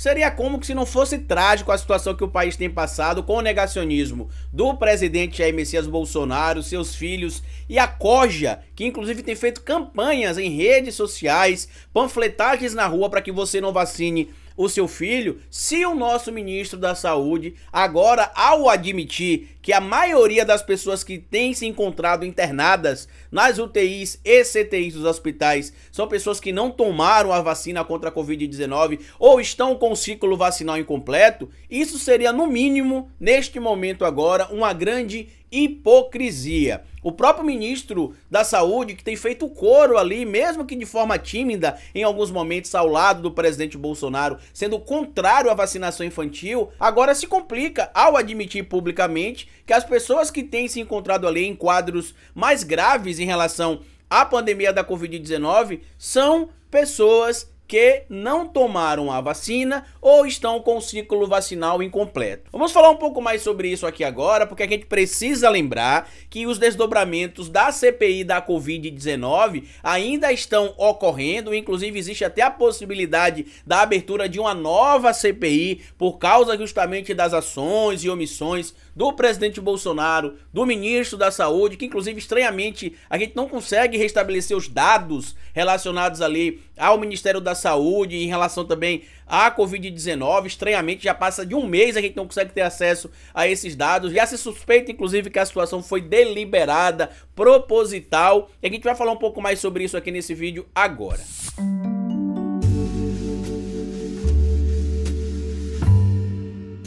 Seria como se não fosse trágico a situação que o país tem passado com o negacionismo do presidente Jair Messias Bolsonaro, seus filhos e a Coja, que inclusive tem feito campanhas em redes sociais, panfletagens na rua para que você não vacine o seu filho, se o nosso ministro da Saúde agora ao admitir que a maioria das pessoas que têm se encontrado internadas nas UTIs e CTIs dos hospitais são pessoas que não tomaram a vacina contra a Covid-19 ou estão com o ciclo vacinal incompleto, isso seria, no mínimo, neste momento agora, uma grande hipocrisia. O próprio ministro da Saúde, que tem feito coro ali, mesmo que de forma tímida, em alguns momentos ao lado do presidente Bolsonaro, sendo contrário à vacinação infantil, agora se complica ao admitir publicamente que as pessoas que têm se encontrado ali em quadros mais graves em relação à pandemia da Covid-19 são pessoas que não tomaram a vacina ou estão com o ciclo vacinal incompleto. Vamos falar um pouco mais sobre isso aqui agora, porque a gente precisa lembrar que os desdobramentos da CPI da Covid-19 ainda estão ocorrendo, inclusive existe até a possibilidade da abertura de uma nova CPI por causa justamente das ações e omissões do presidente Bolsonaro, do ministro da Saúde, que inclusive estranhamente a gente não consegue restabelecer os dados relacionados ali ao Ministério da saúde, em relação também à Covid-19. Estranhamente, já passa de um mês a gente não consegue ter acesso a esses dados. Já se suspeita, inclusive, que a situação foi deliberada, proposital. E a gente vai falar um pouco mais sobre isso aqui nesse vídeo agora. Música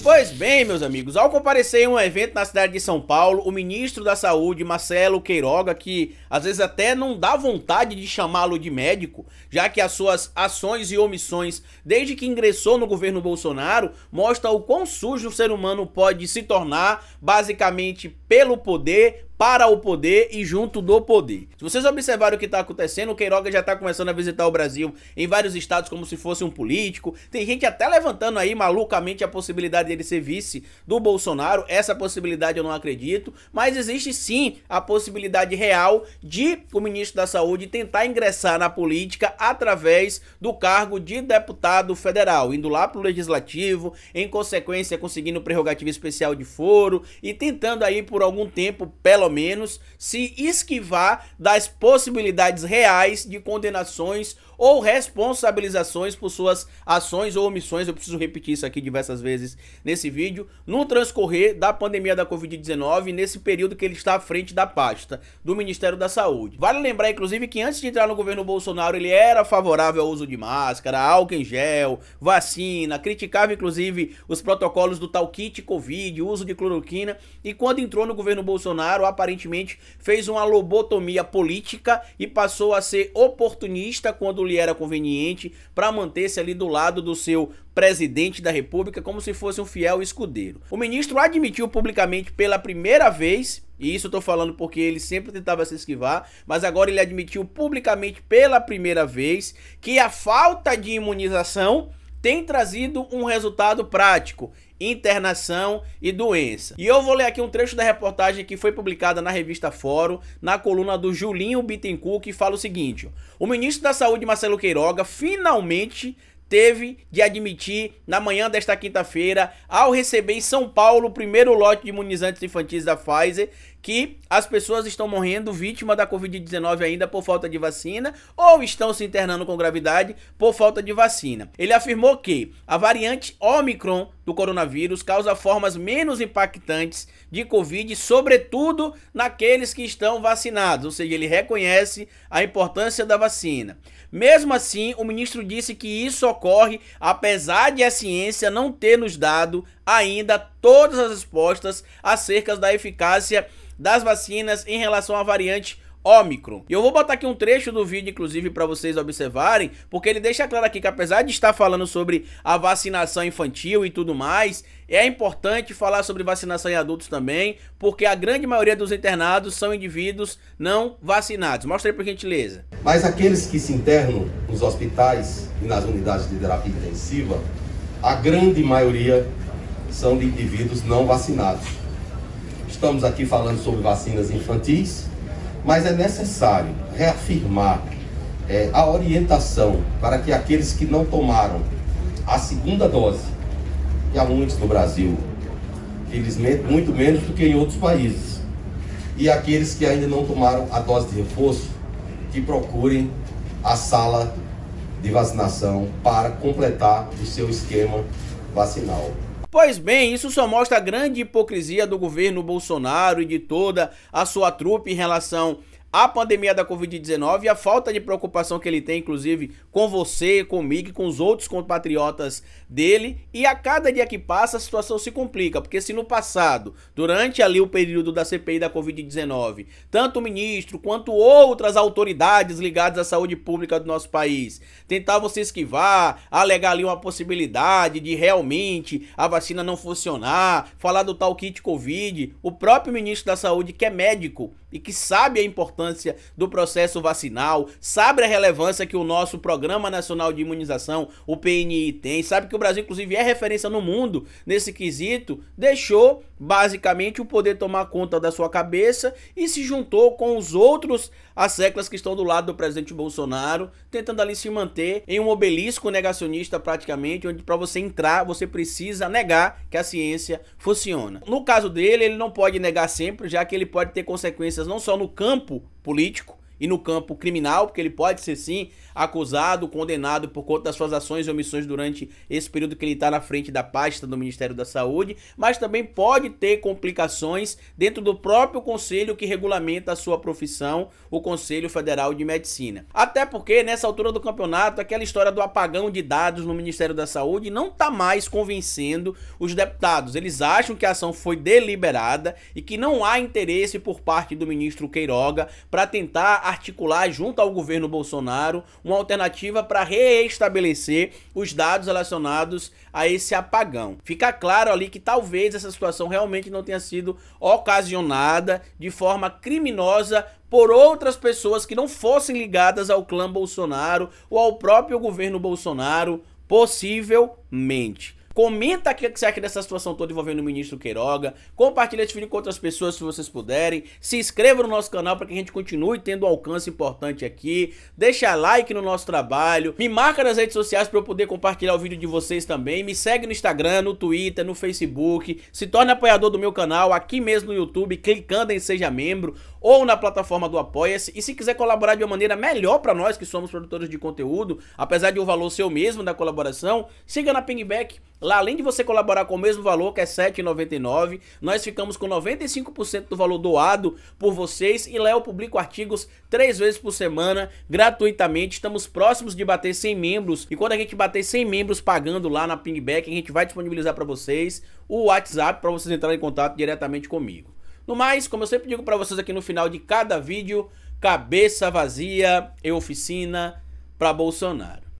Pois bem, meus amigos, ao comparecer em um evento na cidade de São Paulo, o ministro da Saúde, Marcelo Queiroga, que às vezes até não dá vontade de chamá-lo de médico, já que as suas ações e omissões desde que ingressou no governo Bolsonaro mostra o quão sujo o ser humano pode se tornar, basicamente pelo poder, para o poder e junto do poder. Se vocês observarem o que está acontecendo, o Queiroga já está começando a visitar o Brasil em vários estados como se fosse um político. Tem gente até levantando aí malucamente a possibilidade dele ser vice do Bolsonaro. Essa possibilidade eu não acredito, mas existe sim a possibilidade real de o ministro da Saúde tentar ingressar na política através do cargo de deputado federal, indo lá para o legislativo, em consequência conseguindo prerrogativa especial de foro e tentando aí por algum tempo pela pelo menos, se esquivar das possibilidades reais de condenações ou responsabilizações por suas ações ou omissões. Eu preciso repetir isso aqui diversas vezes nesse vídeo. No transcorrer da pandemia da Covid-19, nesse período que ele está à frente da pasta do Ministério da Saúde. Vale lembrar, inclusive, que antes de entrar no governo Bolsonaro, ele era favorável ao uso de máscara, álcool em gel, vacina, criticava, inclusive, os protocolos do tal kit Covid, uso de cloroquina. E quando entrou no governo Bolsonaro, aparentemente fez uma lobotomia política e passou a ser oportunista quando quando lhe era conveniente, para manter-se ali do lado do seu presidente da República como se fosse um fiel escudeiro. O ministro admitiu publicamente pela primeira vez e isso eu tô falando porque ele sempre tentava se esquivar, mas agora ele admitiu publicamente pela primeira vez que a falta de imunização tem trazido um resultado prático internação e doença. E eu vou ler aqui um trecho da reportagem que foi publicada na revista Fórum, na coluna do Julinho Bittencourt, que fala o seguinte: o ministro da Saúde, Marcelo Queiroga, finalmente teve de admitir na manhã desta quinta-feira, ao receber em São Paulo o primeiro lote de imunizantes infantis da Pfizer, que as pessoas estão morrendo vítima da Covid-19 ainda por falta de vacina ou estão se internando com gravidade por falta de vacina. Ele afirmou que a variante Omicron do coronavírus causa formas menos impactantes de Covid, sobretudo naqueles que estão vacinados, ou seja, ele reconhece a importância da vacina. Mesmo assim, o ministro disse que isso ocorre apesar de a ciência não ter nos dado ainda todas as respostas acerca da eficácia das vacinas em relação à variante Ômicron. E eu vou botar aqui um trecho do vídeo, inclusive, para vocês observarem, porque ele deixa claro aqui que apesar de estar falando sobre a vacinação infantil e tudo mais, é importante falar sobre vacinação em adultos também, porque a grande maioria dos internados são indivíduos não vacinados. Mostra aí por gentileza. Mas aqueles que se internam nos hospitais e nas unidades de terapia intensiva, a grande maioria são de indivíduos não vacinados. Estamos aqui falando sobre vacinas infantis, mas é necessário reafirmar é, a orientação para que aqueles que não tomaram a segunda dose, e há muitos no Brasil, infelizmente muito menos do que em outros países, e aqueles que ainda não tomaram a dose de reforço, que procurem a sala de vacinação para completar o seu esquema vacinal. Pois bem, isso só mostra a grande hipocrisia do governo Bolsonaro e de toda a sua trupe em relação a pandemia da Covid-19 e a falta de preocupação que ele tem, inclusive, com você, comigo e com os outros compatriotas dele. E a cada dia que passa, a situação se complica, porque se no passado, durante ali o período da CPI da Covid-19, tanto o ministro quanto outras autoridades ligadas à saúde pública do nosso país tentavam se esquivar, alegar ali uma possibilidade de realmente a vacina não funcionar, falar do tal kit Covid, o próprio ministro da Saúde, que é médico, e que sabe a importância do processo vacinal, sabe a relevância que o nosso Programa Nacional de Imunização, o PNI, tem, sabe que o Brasil, inclusive, é referência no mundo nesse quesito, deixou basicamente o poder tomar conta da sua cabeça e se juntou com os outros as seclas que estão do lado do presidente Bolsonaro, tentando ali se manter em um obelisco negacionista praticamente, onde para você entrar, você precisa negar que a ciência funciona. No caso dele, ele não pode negar sempre, já que ele pode ter consequências não só no campo político, e no campo criminal, porque ele pode ser sim acusado, condenado por conta das suas ações e omissões durante esse período que ele está na frente da pasta do Ministério da Saúde, mas também pode ter complicações dentro do próprio conselho que regulamenta a sua profissão, o Conselho Federal de Medicina. Até porque nessa altura do campeonato, aquela história do apagão de dados no Ministério da Saúde não está mais convencendo os deputados. Eles acham que a ação foi deliberada e que não há interesse por parte do ministro Queiroga para tentar articular junto ao governo Bolsonaro uma alternativa para reestabelecer os dados relacionados a esse apagão. Fica claro ali que talvez essa situação realmente não tenha sido ocasionada de forma criminosa por outras pessoas que não fossem ligadas ao clã Bolsonaro ou ao próprio governo Bolsonaro, possivelmente. Comenta aqui o que você acha dessa situação toda envolvendo o ministro Queiroga. Compartilha esse vídeo com outras pessoas se vocês puderem. Se inscreva no nosso canal para que a gente continue tendo um alcance importante aqui. Deixa like no nosso trabalho. Me marca nas redes sociais para eu poder compartilhar o vídeo de vocês também. Me segue no Instagram, no Twitter, no Facebook. Se torne apoiador do meu canal aqui mesmo no YouTube, clicando em Seja Membro ou na plataforma do Apoia-se. E se quiser colaborar de uma maneira melhor para nós que somos produtores de conteúdo, apesar de o valor ser o mesmo da colaboração, siga na Pingback. Lá, além de você colaborar com o mesmo valor, que é R$ 7,99, nós ficamos com 95% do valor doado por vocês e lá eu publico artigos três vezes por semana, gratuitamente. Estamos próximos de bater 100 membros e quando a gente bater 100 membros pagando lá na Pingback, a gente vai disponibilizar para vocês o WhatsApp para vocês entrarem em contato diretamente comigo. No mais, como eu sempre digo para vocês aqui no final de cada vídeo, cabeça vazia e oficina para Bolsonaro.